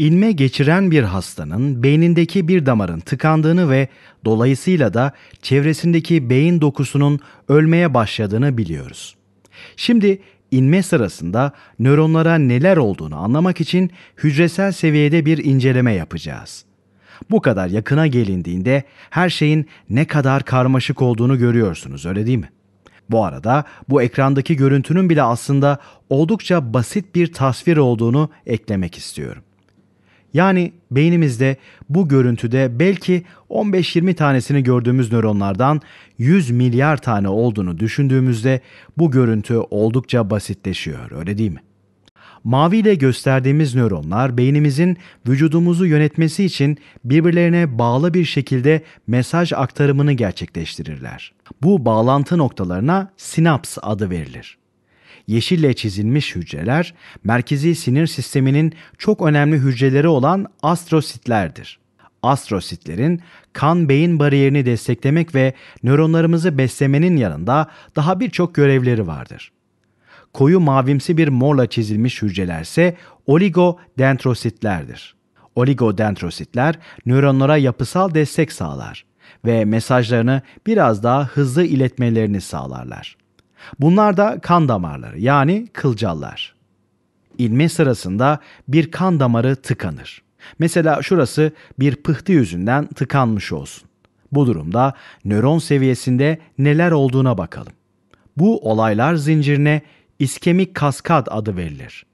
İlme geçiren bir hastanın beynindeki bir damarın tıkandığını ve dolayısıyla da çevresindeki beyin dokusunun ölmeye başladığını biliyoruz. Şimdi inme sırasında nöronlara neler olduğunu anlamak için hücresel seviyede bir inceleme yapacağız. Bu kadar yakına gelindiğinde her şeyin ne kadar karmaşık olduğunu görüyorsunuz öyle değil mi? Bu arada bu ekrandaki görüntünün bile aslında oldukça basit bir tasvir olduğunu eklemek istiyorum. Yani beynimizde bu görüntüde belki 15-20 tanesini gördüğümüz nöronlardan 100 milyar tane olduğunu düşündüğümüzde bu görüntü oldukça basitleşiyor öyle değil mi? Mavi ile gösterdiğimiz nöronlar beynimizin vücudumuzu yönetmesi için birbirlerine bağlı bir şekilde mesaj aktarımını gerçekleştirirler. Bu bağlantı noktalarına sinaps adı verilir yeşille çizilmiş hücreler merkezi sinir sisteminin çok önemli hücreleri olan astrositlerdir. Astrositlerin kan-beyin bariyerini desteklemek ve nöronlarımızı beslemenin yanında daha birçok görevleri vardır. Koyu mavimsi bir morla çizilmiş hücrelerse oligodendrositlerdir. Oligodendrositler nöronlara yapısal destek sağlar ve mesajlarını biraz daha hızlı iletmelerini sağlarlar. Bunlar da kan damarları yani kılcallar. İlme sırasında bir kan damarı tıkanır. Mesela şurası bir pıhtı yüzünden tıkanmış olsun. Bu durumda nöron seviyesinde neler olduğuna bakalım. Bu olaylar zincirine iskemik kaskad adı verilir.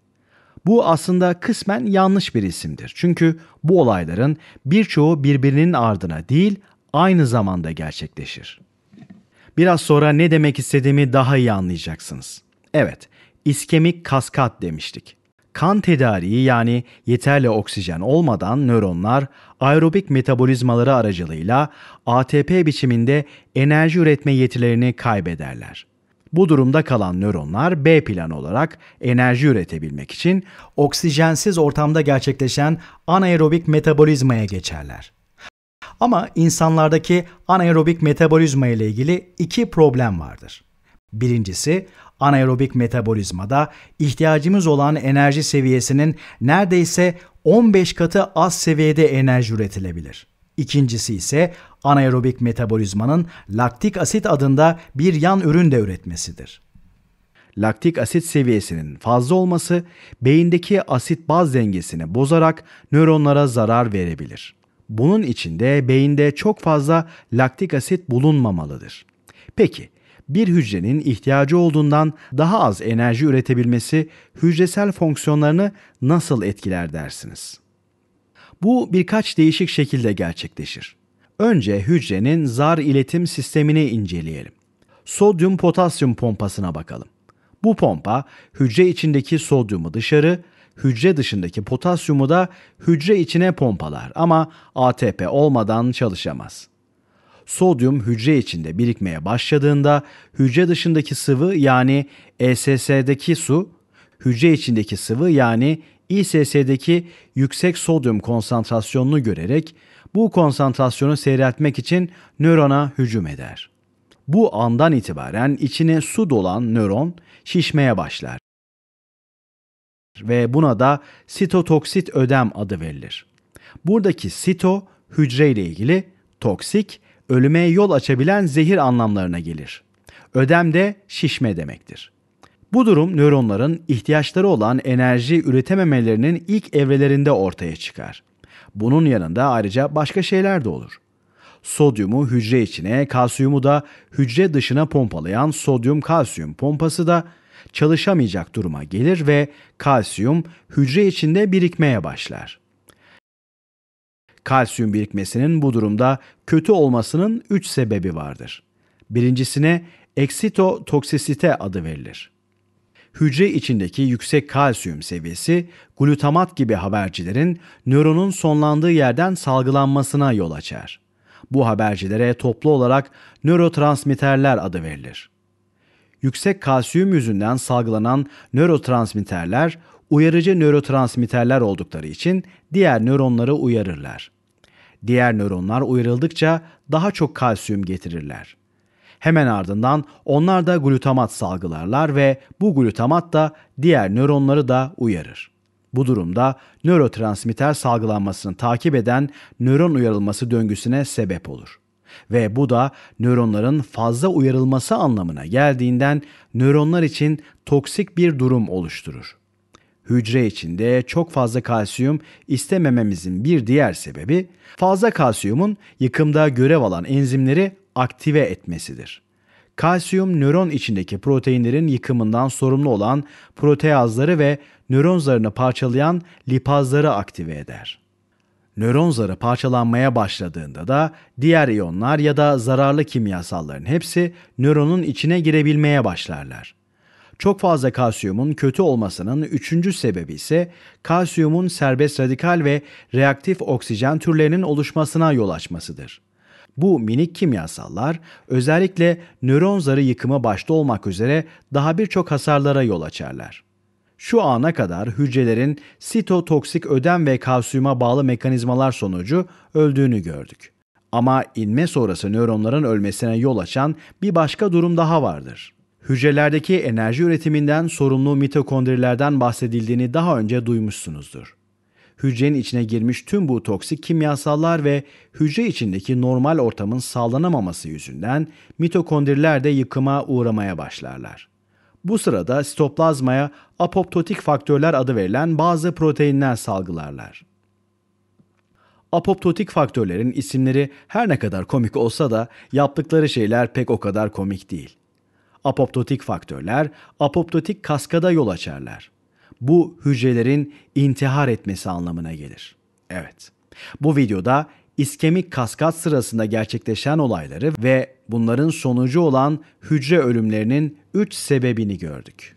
Bu aslında kısmen yanlış bir isimdir. Çünkü bu olayların birçoğu birbirinin ardına değil, aynı zamanda gerçekleşir. Biraz sonra ne demek istediğimi daha iyi anlayacaksınız. Evet, iskemik kaskat demiştik. Kan tedariği yani yeterli oksijen olmadan nöronlar aerobik metabolizmaları aracılığıyla ATP biçiminde enerji üretme yetilerini kaybederler. Bu durumda kalan nöronlar B plan olarak enerji üretebilmek için oksijensiz ortamda gerçekleşen anaerobik metabolizmaya geçerler. Ama insanlardaki anaerobik metabolizma ile ilgili iki problem vardır. Birincisi, anaerobik metabolizmada ihtiyacımız olan enerji seviyesinin neredeyse 15 katı az seviyede enerji üretilebilir. İkincisi ise anaerobik metabolizmanın laktik asit adında bir yan ürün de üretmesidir. Laktik asit seviyesinin fazla olması beyindeki asit baz dengesini bozarak nöronlara zarar verebilir. Bunun içinde beyinde çok fazla laktik asit bulunmamalıdır. Peki bir hücrenin ihtiyacı olduğundan daha az enerji üretebilmesi hücresel fonksiyonlarını nasıl etkiler dersiniz? Bu birkaç değişik şekilde gerçekleşir. Önce hücrenin zar iletim sistemini inceleyelim. Sodyum potasyum pompasına bakalım. Bu pompa hücre içindeki sodyumu dışarı, hücre dışındaki potasyumu da hücre içine pompalar ama ATP olmadan çalışamaz. Sodyum hücre içinde birikmeye başladığında hücre dışındaki sıvı yani ESS'deki su, hücre içindeki sıvı yani ISS'deki yüksek sodyum konsantrasyonunu görerek bu konsantrasyonu seyretmek için nörona hücum eder. Bu andan itibaren içine su dolan nöron şişmeye başlar ve buna da sitotoksit ödem adı verilir. Buradaki sito hücre ile ilgili, toksik ölüme yol açabilen zehir anlamlarına gelir. Ödem de şişme demektir. Bu durum nöronların ihtiyaçları olan enerji üretememelerinin ilk evrelerinde ortaya çıkar. Bunun yanında ayrıca başka şeyler de olur. Sodyumu hücre içine, kalsiyumu da hücre dışına pompalayan sodyum kalsiyum pompası da çalışamayacak duruma gelir ve kalsiyum hücre içinde birikmeye başlar. Kalsiyum birikmesinin bu durumda kötü olmasının 3 sebebi vardır. Birincisine eksitotoksisite adı verilir. Hücre içindeki yüksek kalsiyum seviyesi glutamat gibi habercilerin nöronun sonlandığı yerden salgılanmasına yol açar. Bu habercilere toplu olarak nörotransmitterler adı verilir yüksek kalsiyum yüzünden salgılanan nörotransmitterler uyarıcı nörotransmitterler oldukları için diğer nöronları uyarırlar. Diğer nöronlar uyarıldıkça daha çok kalsiyum getirirler. Hemen ardından onlar da glutamat salgılarlar ve bu glutamat da diğer nöronları da uyarır. Bu durumda nörotransmitter salgılanmasını takip eden nöron uyarılması döngüsüne sebep olur. Ve bu da nöronların fazla uyarılması anlamına geldiğinden nöronlar için toksik bir durum oluşturur. Hücre içinde çok fazla kalsiyum istemememizin bir diğer sebebi fazla kalsiyumun yıkımda görev alan enzimleri aktive etmesidir. Kalsiyum nöron içindeki proteinlerin yıkımından sorumlu olan proteazları ve nöron zarını parçalayan lipazları aktive eder nöron zarı parçalanmaya başladığında da diğer iyonlar ya da zararlı kimyasalların hepsi nöronun içine girebilmeye başlarlar. Çok fazla kalsiyumun kötü olmasının üçüncü sebebi ise kalsiyumun serbest radikal ve reaktif oksijen türlerinin oluşmasına yol açmasıdır. Bu minik kimyasallar özellikle nöron zarı yıkımı başta olmak üzere daha birçok hasarlara yol açarlar. Şu ana kadar hücrelerin sitotoksik ödem ve kalsiyuma bağlı mekanizmalar sonucu öldüğünü gördük. Ama inme sonrası nöronların ölmesine yol açan bir başka durum daha vardır. Hücrelerdeki enerji üretiminden sorumlu mitokondrilerden bahsedildiğini daha önce duymuşsunuzdur. Hücrenin içine girmiş tüm bu toksik kimyasallar ve hücre içindeki normal ortamın sağlanamaması yüzünden mitokondriler de yıkıma uğramaya başlarlar. Bu sırada sitoplazmaya apoptotik faktörler adı verilen bazı proteinler salgılarlar. Apoptotik faktörlerin isimleri her ne kadar komik olsa da yaptıkları şeyler pek o kadar komik değil. Apoptotik faktörler apoptotik kaskada yol açarlar. Bu hücrelerin intihar etmesi anlamına gelir. Evet. Bu videoda iskemik kaskat sırasında gerçekleşen olayları ve bunların sonucu olan hücre ölümlerinin 3 sebebini gördük.